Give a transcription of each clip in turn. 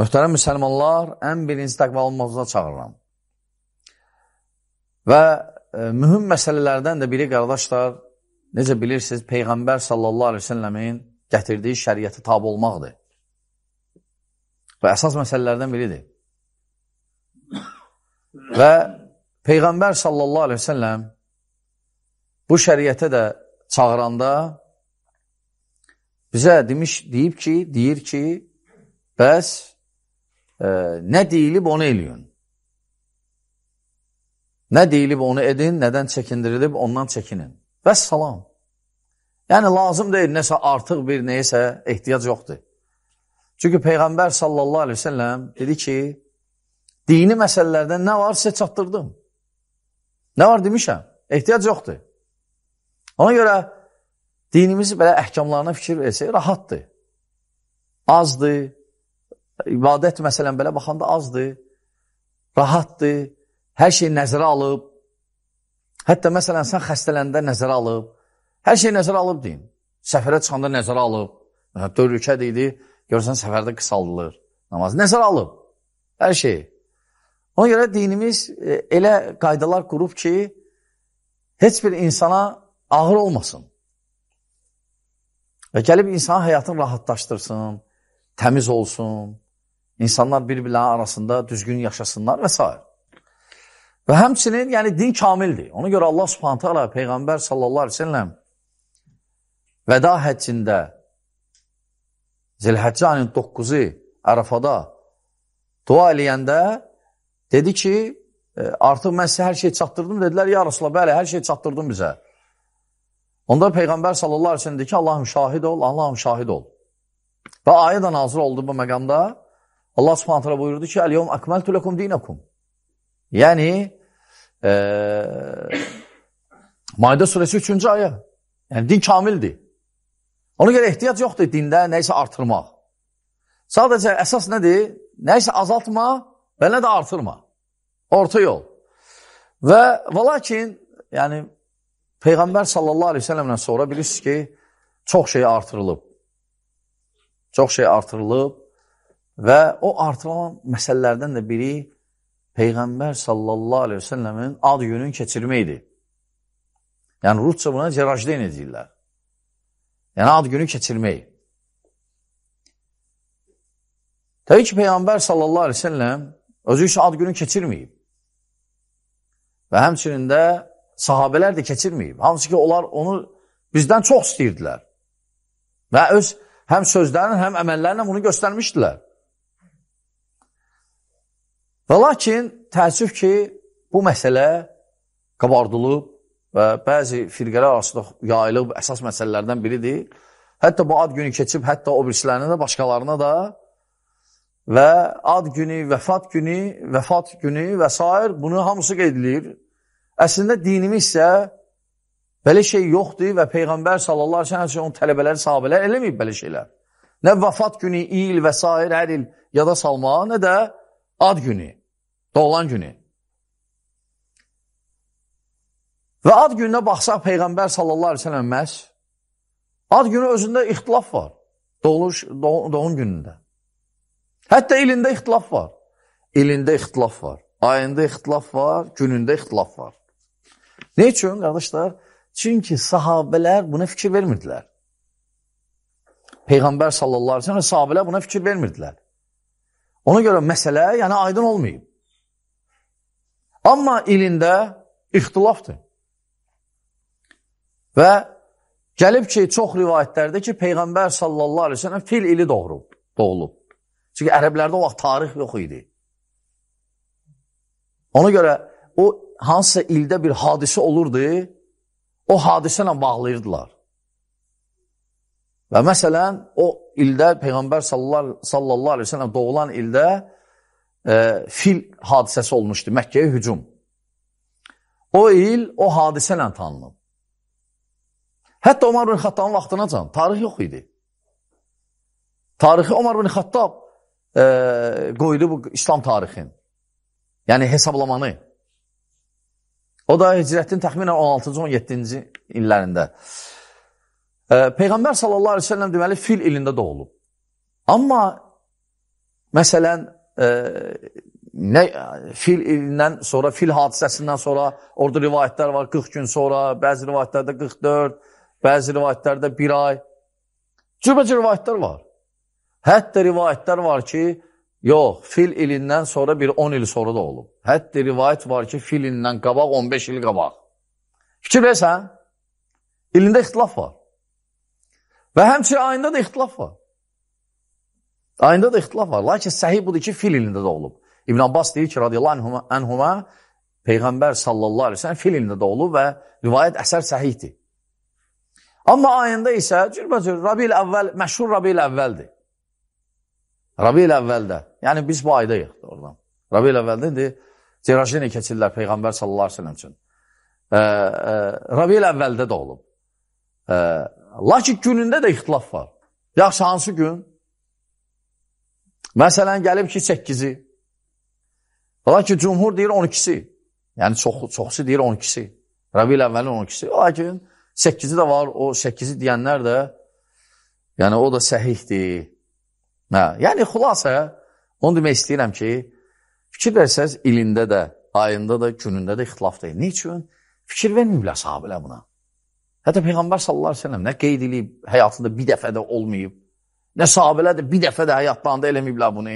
Möhtərəm müsəlmanlar, ən birinci təqvalı mövzuna çağırıram. Və e, mühüm məsələlərdən də biri, qardaşlar, necə bilirsiniz, Peyğəmbər sallallahu aleyhi ve səlləmin gətirdiyi şəriyyəti tabi olmaqdır. Və əsas məsələlərdən biridir. Və Peyğəmbər sallallahu aleyhi ve səlləm bu şəriətə də çağıranda bizə demiş, deyib ki, deyir ki, bəs nə deyilib onu eləyin. Nə deyilib onu edin, nədən çəkindirilib ondan çəkinin. Və salam. Yəni, lazım deyil, nəsə artıq bir neyəsə ehtiyac yoxdur. Çünki Peyğəmbər sallallahu aleyhi ve selləm dedi ki, dini məsələlərdən nə var sizə çatdırdım. Nə var demişəm, ehtiyac yoxdur. Ona görə dinimizi belə əhkamlarına fikir versək, rahatdır. Azdır, ibadət məsələn belə baxanda azdır, rahatdır, hər şey nəzərə alıb. Hətta məsələn, sən xəstələndə nəzərə alıb, hər şey nəzərə alıb deyin. Səfərə çıxanda nəzərə alıb, dörd ölkədə idi, görsən səfərdə qısaldılır namaz. Nəzərə alıb, hər şey. Ona görə dinimiz e, elə qaydalar qurub ki, heç bir insana ağır olmasın. Və gəlib insan həyatını rahatlaşdırsın, təmiz olsun, İnsanlar bir-birləri arasında düzgün yaşasınlar və s. Və həmçinin, yəni din kamildir. Ona görə Allah subhanətə alə Peyğəmbər sallallahu aleyhi ve selləm vəda həccində Zilhəccə ayının 9-u Ərafada dua eləyəndə dedi ki, e, artıq mən sizə hər şey çatdırdım. Dedilər, ya Rasulullah, bəli, hər şey çatdırdın bizə. Onda Peyğəmbər sallallahu aleyhi ve selləm dedi ki, Allahım şahid ol, Allahım şahid ol. Və ayə də nazır oldu bu məqamda. Allah subhanahu teala buyurdu ki, Əl-yəvm əkməltu ləkum dinakum. Yəni, e, Maidə suresi 3-cü ayə. Yəni, din kamildir. Ona görə ehtiyac yoxdur dində nəyisə artırmaq. Sadəcə əsas nədir? Nəyisə azaltma və nə də artırma. Orta yol. Və, və lakin, yəni, Peyğəmbər sallallahu aleyhi ve sələmdən sonra bilirsiniz ki, çox şey artırılıb. Çox şey artırılıb Və o artılan məsələlərdən də biri Peyğəmbər sallallahu aleyhi ve selləmin ad günün keçirməkdir. Yəni, rusca buna cerajdeyn edirlər. Yəni, ad günü keçirmək. Təbii ki, Peyğəmbər sallallahu aleyhi ve selləm özü üçün ad günü keçirməyib. Və həmçinin də sahabələr də keçirməyib. Hamısı ki, onlar onu bizdən çox istəyirdilər. Və öz həm sözlərlə, həm əməllərlə bunu göstərmişdilər. Və lakin təəssüf ki, bu məsələ qabardılıb və bəzi firqələr arasında yayılıb əsas məsələlərdən biridir. Hətta bu ad günü keçib, hətta o birisilərinə də, başqalarına da və ad günü, vəfat günü, vəfat günü və s. bunu hamısı qeyd edilir. Əslində dinimiz isə belə şey yoxdur və Peyğəmbər sallallahu aleyhi ve sellem onun tələbələri, sahabələr eləməyib belə şeylər. Nə vəfat günü, il və s. hər il yada salmağa, nə də ad günü. Doğulan günü. Və ad gününə baxsaq Peyğəmbər sallallahu aleyhi ve sellem məhz ad günü özündə ixtilaf var. Doğuluş, doğ, doğum günündə. Hətta ilində ixtilaf var. İlində ixtilaf var. Ayında ixtilaf var, günündə ixtilaf var. Ne üçün, qardaşlar? Çünki sahabələr buna fikir vermirdilər. Peyğəmbər sallallahu aleyhi ve sellem sahabələr buna fikir vermirdilər. Ona görə məsələ, yəni aydın olmayıb. Amma ilində ixtilafdır. Və gəlib ki, çox rivayətlərdə ki, Peyğəmbər sallallahu aleyhi ve sələm fil ili doğrub, doğulub. Çünki ərəblərdə o vaxt tarix yox idi. Ona görə o hansısa ildə bir hadisə olurdu, o hadisə ilə bağlayırdılar. Və məsələn, o ildə Peyğəmbər sallallahu aleyhi ve sələm doğulan ildə e, fil hadisəsi olmuşdu, Məkkəyə hücum. O il o hadisə ilə tanınıb. Hətta Omar bin Xattabın vaxtınacan tarix yox idi. Tarixi Omar bin Xattab e, qoydu bu İslam tarixin. Yəni hesablamanı. O da hicrətin təxminən 16-17-ci illərində. E, Peyğəmbər sallallahu aleyhi ve sellem deməli fil ilində doğulub. Amma məsələn e, nə, fil ilindən sonra, fil hadisəsindən sonra, orada rivayətlər var 40 gün sonra, bəzi rivayətlərdə 44, bəzi rivayətlərdə 1 ay. Cürbəcə rivayətlər var. Hətta rivayətlər var ki, yox, fil ilindən sonra bir 10 il sonra da olub. Hətta rivayət var ki, fil ilindən qabaq 15 il qabaq. Fikir versən, ilində ixtilaf var. Və həmçinin ayında da ixtilaf var. Ayında da ixtilaf var. Lakin səhih budur ki, fil ilində doğulub. İbn Abbas deyir ki, radiyallahu anhuma, Peyğəmbər sallallahu aleyhi ve sellem fil ilində doğulub və rivayət əsər səhihdir. Amma ayında isə cürbəcür Rabi'l əvvəl, məşhur Rabi'l əvvəldir. Rabi'l əvvəldə. Yəni biz bu aydayıq oradan. Rabi'l əvvəldədir. Cerajini keçirlər Peyğəmbər sallallahu aleyhi ve sellem üçün. E, e, Rabi'l əvvəldə doğulub. E, lakin günündə də ixtilaf var. Yaxşı hansı gün? Məsələn, gəlib ki, 8-i. Ola ki, cumhur deyir 12-si. Yəni, çox, çoxsu deyir 12-si. Rəbil əvvəlin 12-si. Lakin 8-i də var, o 8-i deyənlər də, yəni o da səhihdir. Hə, yəni, xülasə, onu demək istəyirəm ki, fikir versəz ilində də, ayında da, günündə də ixtilaf deyil. Niçün? Fikir verməyiblər sahabilə buna. Hətta Peyğəmbər sallallahu aleyhi ve sellem nə qeyd edib, həyatında bir dəfə də olmayıb. Nə sahabələr də bir dəfə də həyatlarında eləməyiblər bunu.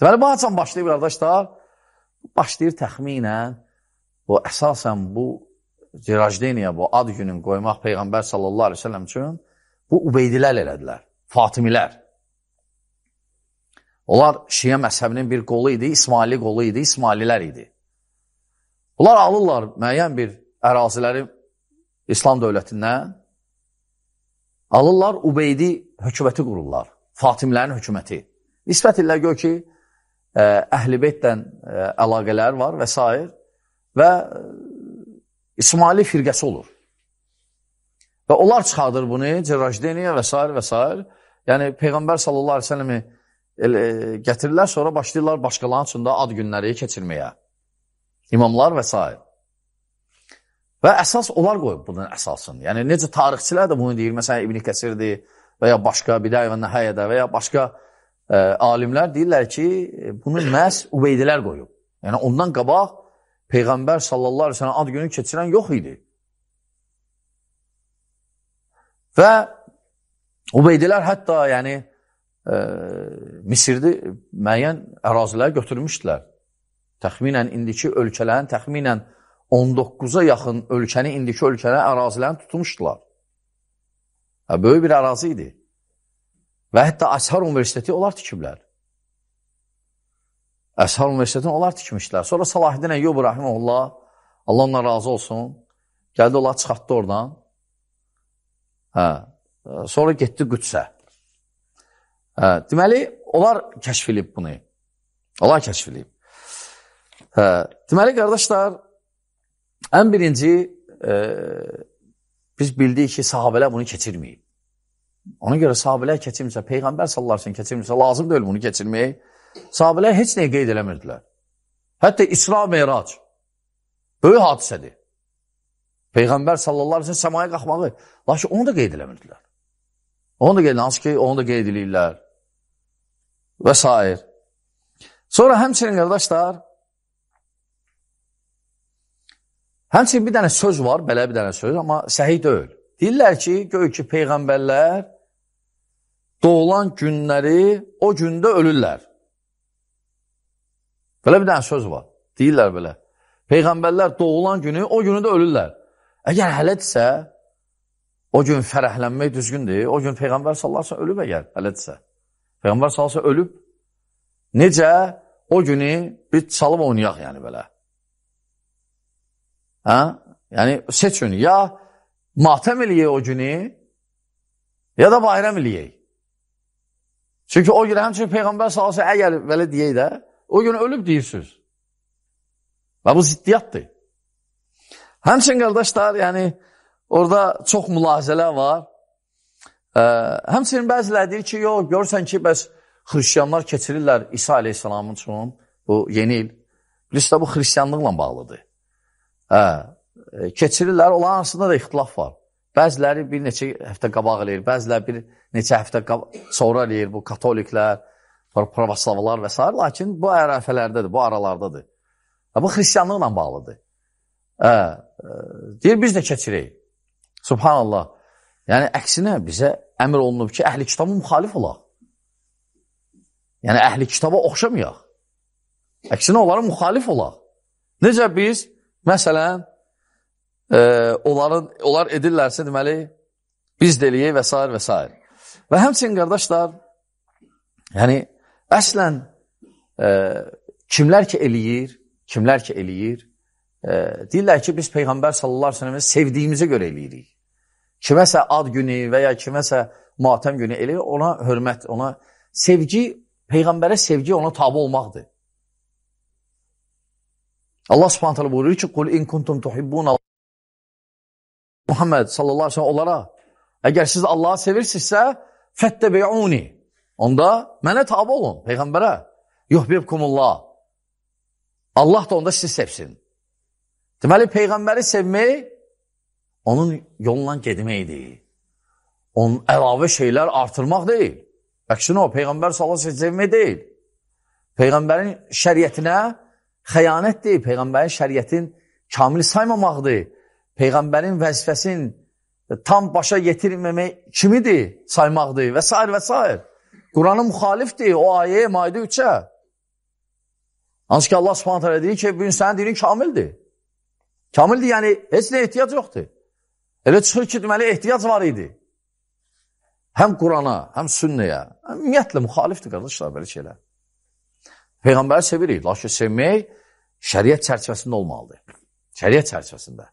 Deməli, bu haçan başlayıb, qardaşlar? Başlayır təxminən, bu əsasən bu Ciracdeniya, bu ad günün qoymaq Peyğəmbər sallallahu aleyhi ve sellem üçün bu Ubeydilər elədilər, Fatimilər. Onlar Şiyə məzhəbinin bir qolu idi, İsmaili qolu idi, İsmaililər idi. Bunlar alırlar müəyyən bir əraziləri İslam dövlətindən, Alırlar Ubeydi hökuməti qururlar. Fatimlərin hökuməti. Nisbət illə gör ki, e, əhl-i beytlə e, əlaqələr var və s. Və e, İsmaili firqəsi olur. Və onlar çıxardır bunu, Cerrajdeniya və s. və s. Yəni, Peyğəmbər sallallahu aleyhi ve sələmi gətirirlər, sonra başlayırlar başqalarının üçün də ad günləri keçirməyə. İmamlar və s. Və əsas onlar qoyub bunun əsasını. Yəni, necə tarixçilər də bunu deyir, məsələn, İbn-i Kəsirdir və ya başqa, Biləy və Nəhəyədə və ya başqa ə, e, alimlər deyirlər ki, e, bunu məhz Ubeydilər qoyub. Yəni, ondan qabaq Peyğəmbər sallallahu aleyhi ve sələm ad günü keçirən yox idi. Və Ubeydilər hətta, yəni, ə, e, Misirdə müəyyən ərazilər götürmüşdülər. Təxminən indiki ölkələrin təxminən 19-a yaxın ölkəni, indiki ölkəni ərazilərini tutmuşdular. Hə, böyük bir ərazi idi. Və hətta Əshar Universiteti onlar tikiblər. Əshar Universitetini onlar tikmişdilər. Sonra Salahidin Əyyub Rəhimullah, Allah ondan razı olsun, gəldi onlar çıxartdı oradan. Hə, sonra getdi Qüdsə. Hə, deməli, onlar kəşf edib bunu. Allah kəşf edib. Hə, deməli, qardaşlar, Ən birinci, e, biz bildik ki, sahabələr bunu keçirməyib. Ona görə sahabələr keçirmirsə, Peyğəmbər sallallahu aleyhi keçirmirsə, lazım deyil bunu keçirmək. Sahabələr heç nəyə qeyd eləmirdilər. Hətta İsra meyrac böyük hadisədir. Peyğəmbər sallallahu aleyhi səmaya qalxmağı, lakin onu da qeyd eləmirdilər. Onu da qeyd eləmirdilər, ki, onu da qeyd eləyirlər və s. Sonra həmçinin qardaşlar, Həmçin bir dənə söz var, belə bir dənə söz, amma səhih deyil. Deyirlər ki, göy ki, peyğəmbərlər doğulan günləri o gündə ölürlər. Belə bir dənə söz var, deyirlər belə. Peyğəmbərlər doğulan günü o günü də ölürlər. Əgər hələdirsə, o gün fərəhlənmək düzgündür, o gün Peyğəmbər sallarsa ölüb əgər hələdirsə. Peyğəmbər sallarsa ölüb, necə o günü biz çalıb oynayaq yəni belə. Hə? Yəni, seçin, ya matəm eləyək o günü, ya da bayrəm eləyək. Çünki o gün həmçinin Peyğəmbər salası, əgər belə deyək də, o gün ölüb deyirsiniz. Və bu ziddiyyatdır. Həmçin, qardaşlar, yəni, orada çox mülazələr var. Ə, həmçinin bəzilər deyir ki, yox, görürsən ki, bəs xristiyanlar keçirirlər İsa aleyhissalamın üçün bu yeni il. Bilirsə, bu xristiyanlıqla bağlıdır. Hə, e, keçirirlər, olan arasında da ixtilaf var. Bəziləri bir neçə həftə qabaq eləyir, bəziləri bir neçə həftə sonra eləyir bu katoliklər, pravoslavlar və s. Lakin bu ərəfələrdədir, bu aralardadır. Bu xristiyanlıqla bağlıdır. Ə, hə, ə, e, deyir, biz də keçirik. Subhanallah. Yəni, əksinə bizə əmr olunub ki, əhli kitabı müxalif olaq. Yəni, əhli kitaba oxşamayaq. Əksinə, onlara müxalif olaq. Necə biz Məsələn, e, onların, onlar edirlərsə, deməli, biz deliyik və s. və s. Və həmçin, qardaşlar, yəni, əslən, e, kimlər ki eləyir, kimlər ki eləyir, e, deyirlər ki, biz Peyğəmbər sallallahu aleyhi ve sellemə sevdiyimizə görə eləyirik. Kiməsə ad günü və ya kiməsə matəm günü eləyir, ona hörmət, ona sevgi, Peyğəmbərə sevgi ona tabi olmaqdır. Allah subhanət hələ buyurur ki, Qul in kuntum tuhibbuna Muhammed sallallahu aleyhi ve sellem onlara əgər siz Allahı sevirsinizsə fəttəbiyuni onda mənə tabi olun, Peyğəmbərə yuhbibkumullah Allah da onda sizi sevsin. Deməli, Peyğəmbəri sevmək onun yolundan gedməkdir. Onun əlavə şeylər artırmaq deyil. Əksinə o, Peyğəmbər sallallahu aleyhi ve sellem sevmək deyil. Peyğəmbərin şəriyyətinə xəyanətdir, Peyğəmbərin şəriyyətin kamil saymamaqdır, Peyğəmbərin vəzifəsin tam başa yetirməmək kimidir saymaqdır və s. və s. Quranı müxalifdir o ayəyə, maidə 3-ə. Hansı ki, Allah subhanət hələ deyir ki, bu gün sənin dinin kamildir. Kamildir, yəni heç nə ehtiyac yoxdur. Elə çıxır ki, deməli, ehtiyac var idi. Həm Qurana, həm sünnəyə, ümumiyyətlə müxalifdir, qardaşlar, belə şeylər. Peyğəmbəri sevirik, lakin sevmək şəriət çərçivəsində olmalıdır. Şəriət çərçivəsində.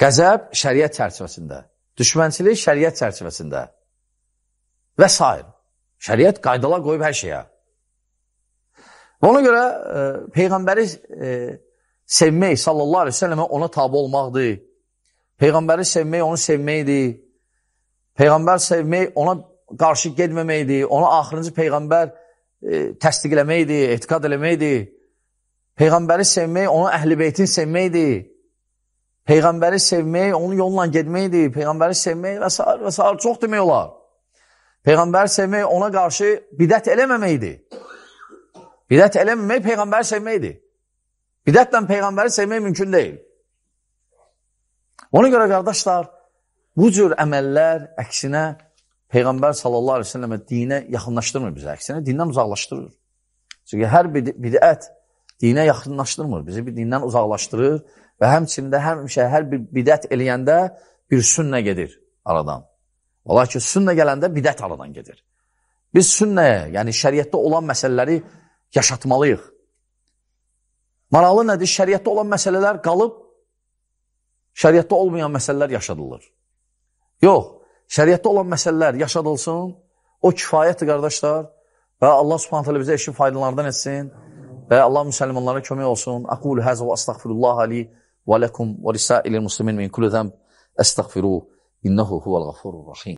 Qəzəb şəriət çərçivəsində. Düşmənçilik şəriət çərçivəsində. Və s. Şəriət qaydalar qoyub hər şeyə. Və ona görə e, Peyğəmbəri e, sevmək, sallallahu aleyhi ve səlləmə ona tabi olmaqdır. Peyğəmbəri sevmək, onu sevməkdir. Peyğəmbər sevmək, ona qarşı gedməməkdir. Ona axırıncı Peyğəmbər sevməkdir E, təsdiq eləməkdir, etiqad eləməkdir. Peyğəmbəri sevmək, onu əhl-i beytin sevməkdir. Peyğəmbəri sevmək, onun yolla getməkdir. Peyğəmbəri sevmək və s. və s. çox demək olar. Peyğəmbəri sevmək ona qarşı bidət eləməməkdir. Bidət eləməmək Peyğəmbəri sevməkdir. Bidətlə Peyğəmbəri sevmək mümkün deyil. Ona görə, qardaşlar, bu cür əməllər əksinə Peyğəmbər sallallahu aleyhi ve səlləmə dinə yaxınlaşdırmır bizi, əksinə dindən uzaqlaşdırır. Çünki hər bir bidət dinə yaxınlaşdırmır, bizi bir dindən uzaqlaşdırır və həmçində həmişə hər bir bidət eləyəndə bir sünnə gedir aradan. Ola ki, sünnə gələndə bidət aradan gedir. Biz sünnəyə, yəni şəriətdə olan məsələləri yaşatmalıyıq. Maralı nədir? Şəriətdə olan məsələlər qalıb, şəriətdə olmayan məsələlər yaşadılır. Yox, şəriətdə olan məsələlər yaşadılsın, o kifayətdir, qardaşlar. Və Allah subhanət hələ bizə işin faydalarından etsin və Allah müsəlmanlara kömək olsun. Aqulu həzə və astəğfirullah əli və ləkum və risailil muslimin min kulli zəmb əstəğfiruh innəhu huvəl-ğafurur-rəhim.